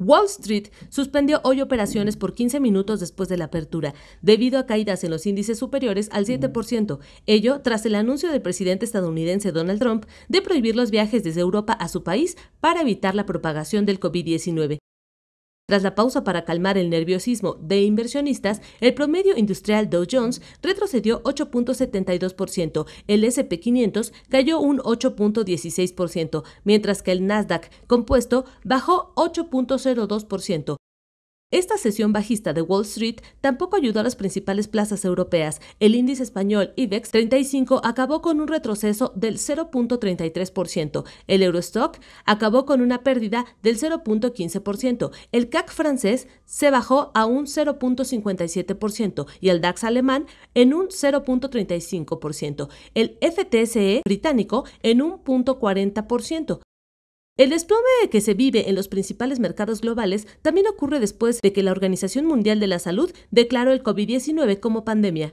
Wall Street suspendió hoy operaciones por 15 minutos después de la apertura, debido a caídas en los índices superiores al 7%, ello tras el anuncio del presidente estadounidense Donald Trump de prohibir los viajes desde Europa a su país para evitar la propagación del COVID-19. Tras la pausa para calmar el nerviosismo de inversionistas, el promedio industrial Dow Jones retrocedió 8.72%, el SP500 cayó un 8.16%, mientras que el Nasdaq compuesto bajó 8.02%, esta sesión bajista de Wall Street tampoco ayudó a las principales plazas europeas. El índice español IBEX 35 acabó con un retroceso del 0.33%. El Eurostock acabó con una pérdida del 0.15%. El CAC francés se bajó a un 0.57% y el DAX alemán en un 0.35%. El FTSE británico en un 0.40%. El desplome que se vive en los principales mercados globales también ocurre después de que la Organización Mundial de la Salud declaró el COVID-19 como pandemia.